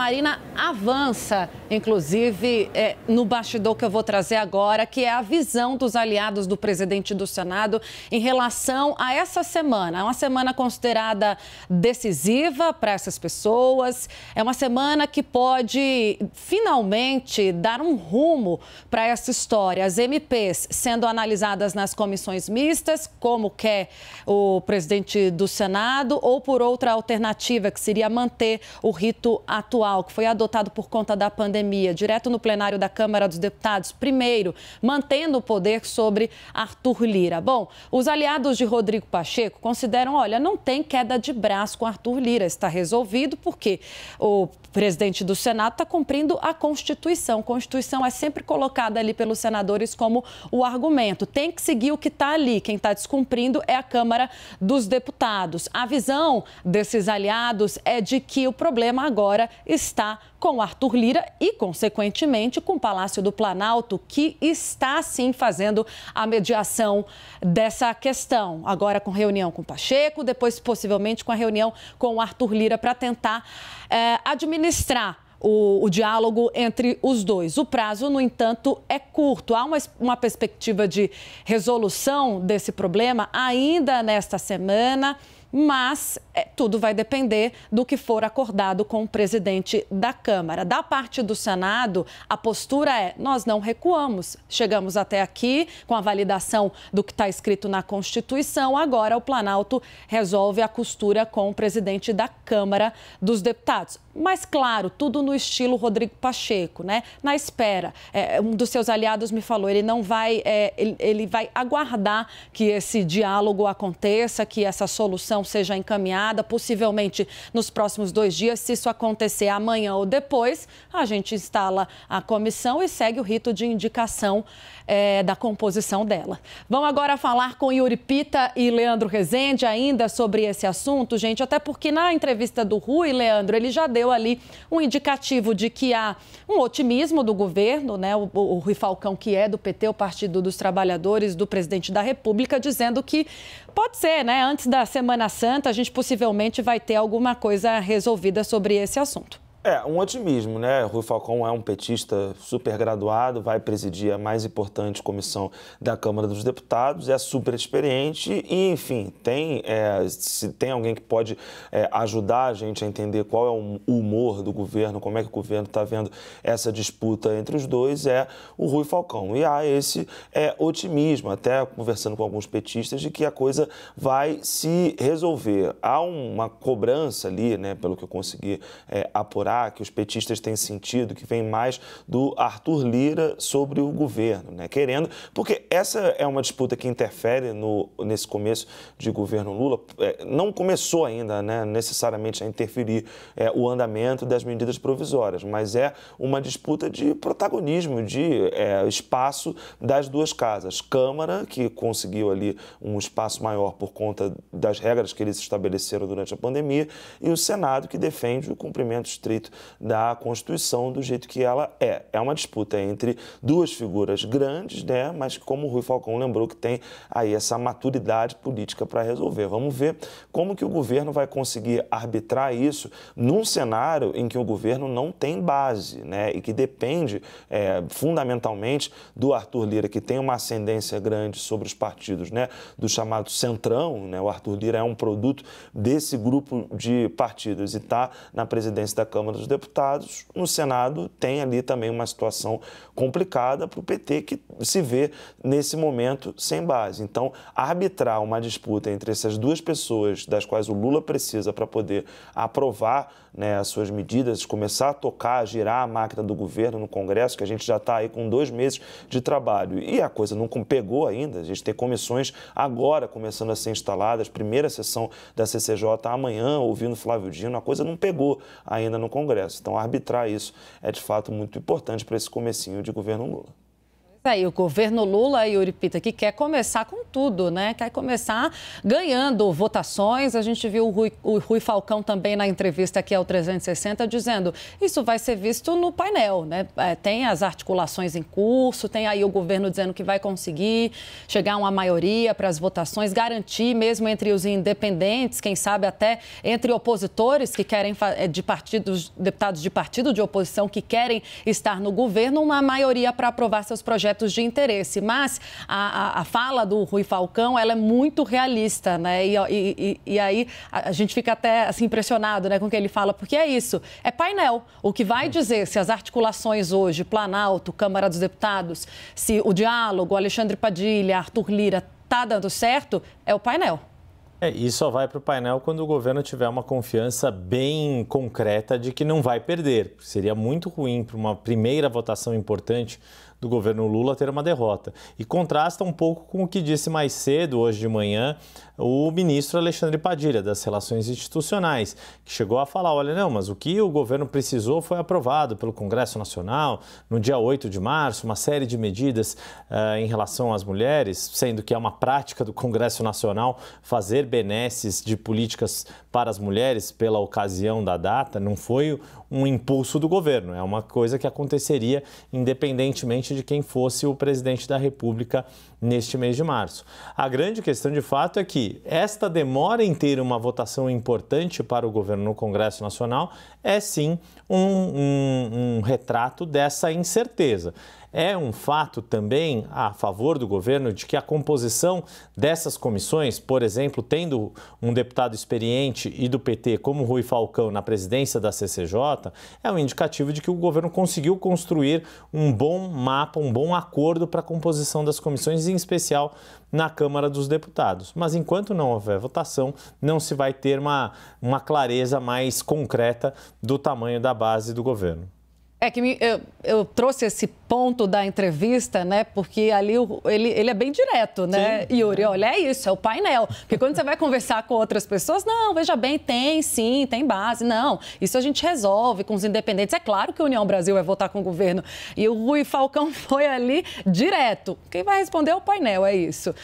Marina avança, inclusive é, no bastidor que eu vou trazer agora, que é a visão dos aliados do presidente do Senado em relação a essa semana. É uma semana considerada decisiva para essas pessoas, é uma semana que pode finalmente dar um rumo para essa história. As MPs sendo analisadas nas comissões mistas, como quer o presidente do Senado, ou por outra alternativa, que seria manter o rito atual estadual, que foi adotado por conta da pandemia, direto no plenário da Câmara dos Deputados, primeiro, mantendo o poder sobre Arthur Lira. Bom, os aliados de Rodrigo Pacheco consideram: olha, não tem queda de braço com Arthur Lira, está resolvido, porque o presidente do Senado está cumprindo a Constituição. Constituição é sempre colocada ali pelos senadores como o argumento. Tem que seguir o que está ali. Quem está descumprindo é a Câmara dos Deputados. A visão desses aliados é de que o problema agora está está com Arthur Lira e, consequentemente, com o Palácio do Planalto, que está sim fazendo a mediação dessa questão. Agora com reunião com Pacheco, depois possivelmente com a reunião com Arthur Lira para tentar eh, administrar. O, o, diálogo entre os dois. O prazo, no entanto, é curto. Há uma, uma perspectiva de resolução desse problema ainda nesta semana mas é, tudo vai depender do que for acordado com o presidente da Câmara. Da parte do Senado, a postura é: nós não recuamos. Chegamos até aqui com a validação do que está escrito na Constituição, agora o Planalto resolve a costura com o presidente da Câmara dos Deputados. Mas, claro, tudo no estilo Rodrigo Pacheco, né? Na espera. É, um dos seus aliados me falou: ele não vai, é, ele, ele vai aguardar que esse diálogo aconteça, que essa solução seja encaminhada, possivelmente nos próximos dois dias. Se isso acontecer amanhã ou depois, a gente instala a comissão e segue o rito de indicação é, da composição dela. Vamos agora falar com Yuri Pita e Leandro Rezende ainda sobre esse assunto, gente, até porque na entrevista do Rui, Leandro, ele já deu ali um indicativo de que há um otimismo do governo, né? O, o Rui Falcão, que é do PT, o Partido dos Trabalhadores, do presidente da República, dizendo que Pode ser, né? Antes da Semana Santa, a gente possivelmente vai ter alguma coisa resolvida sobre esse assunto. É, um otimismo, né? Rui Falcão é um petista super graduado, vai presidir a mais importante comissão da Câmara dos Deputados, é super experiente e, enfim, tem, é, se tem alguém que pode é, ajudar a gente a entender qual é o humor do governo, como é que o governo está vendo essa disputa entre os dois, é o Rui Falcão. E há esse é, otimismo, até conversando com alguns petistas, de que a coisa vai se resolver. Há uma cobrança ali, né, pelo que eu consegui é, apurar, que os petistas têm sentido, que vem mais do Arthur Lira sobre o governo, né? querendo, porque essa é uma disputa que interfere no, nesse começo de governo Lula, é, não começou ainda né, necessariamente a interferir é, o andamento das medidas provisórias, mas é uma disputa de protagonismo, de é, espaço das duas casas. Câmara, que conseguiu ali um espaço maior por conta das regras que eles estabeleceram durante a pandemia, e o Senado, que defende o cumprimento estrito respeito da Constituição do jeito que ela é. É uma disputa entre duas figuras grandes, né? mas como o Rui Falcão lembrou, que tem aí essa maturidade política para resolver. Vamos ver como que o governo vai conseguir arbitrar isso num cenário em que o governo não tem base né? e que depende é, fundamentalmente do Arthur Lira, que tem uma ascendência grande sobre os partidos né? do chamado Centrão. Né? O Arthur Lira é um produto desse grupo de partidos e está na presidência da Câmara Câmara dos Deputados, no Senado tem ali também uma situação complicada para o PT, que se vê nesse momento sem base. Então, arbitrar uma disputa entre essas duas pessoas, das quais o Lula precisa para poder aprovar né, as suas medidas, começar a tocar, girar a máquina do governo no Congresso, que a gente já está aí com dois meses de trabalho. E a coisa não pegou ainda, a gente tem comissões agora começando a ser instaladas, primeira sessão da CCJ amanhã, ouvindo Flávio Dino, a coisa não pegou ainda no Congresso. Congresso. Então, arbitrar isso é de fato muito importante para esse comecinho de governo Lula. É, tá e o governo Lula e Uripita que quer começar com tudo, né? Quer começar ganhando votações. A gente viu o Rui, o Rui, Falcão também na entrevista aqui ao 360 dizendo isso vai ser visto no painel, né? É, tem as articulações em curso, tem aí o governo dizendo que vai conseguir chegar a uma maioria para as votações, garantir mesmo entre os independentes, quem sabe até entre opositores que querem é, de partidos, deputados de partido de oposição que querem estar no governo, uma maioria para aprovar seus projetos projetos de interesse. Mas a, a, a fala do Rui Falcão ela é muito realista, né? E, e, e aí a, gente fica até assim, impressionado né, com o que ele fala, porque é isso, é painel. O que vai dizer se as articulações hoje, Planalto, Câmara dos Deputados, se o diálogo, Alexandre Padilha, Arthur Lira, está dando certo, é o painel. É, e só vai para o painel quando o governo tiver uma confiança bem concreta de que não vai perder. Seria muito ruim para uma primeira votação importante do governo Lula ter uma derrota. E contrasta um pouco com o que disse mais cedo, hoje de manhã, o ministro Alexandre Padilha, das Relações Institucionais, que chegou a falar: olha, não, mas o que o governo precisou foi aprovado pelo Congresso Nacional no dia 8 de março, uma série de medidas uh, em relação às mulheres, sendo que é uma prática do Congresso Nacional fazer benesses de políticas para as mulheres pela ocasião da data, não foi um impulso do governo, é uma coisa que aconteceria independentemente de quem fosse o presidente da República neste mês de março. A grande questão de fato é que esta demora em ter uma votação importante para o governo no Congresso Nacional é sim um, um, um retrato dessa incerteza. É um fato também a favor do governo de que a composição dessas comissões, por exemplo, tendo um deputado experiente e do PT como Rui Falcão na presidência da CCJ, é um indicativo de que o governo conseguiu construir um bom mapa, um bom acordo para a composição das comissões, em especial na Câmara dos Deputados. Mas enquanto não houver votação, não se vai ter uma, uma clareza mais concreta do tamanho da base do governo. É que me, eu, eu, trouxe esse ponto da entrevista, né? Porque ali o, ele, ele é bem direto, né, sim. Yuri? Olha, é isso, é o painel. Porque quando você vai conversar com outras pessoas, não, veja bem, tem sim, tem base. Não, isso a gente resolve com os independentes. É claro que a União Brasil vai votar com o governo. E o Rui Falcão foi ali direto. Quem vai responder é o painel, é isso.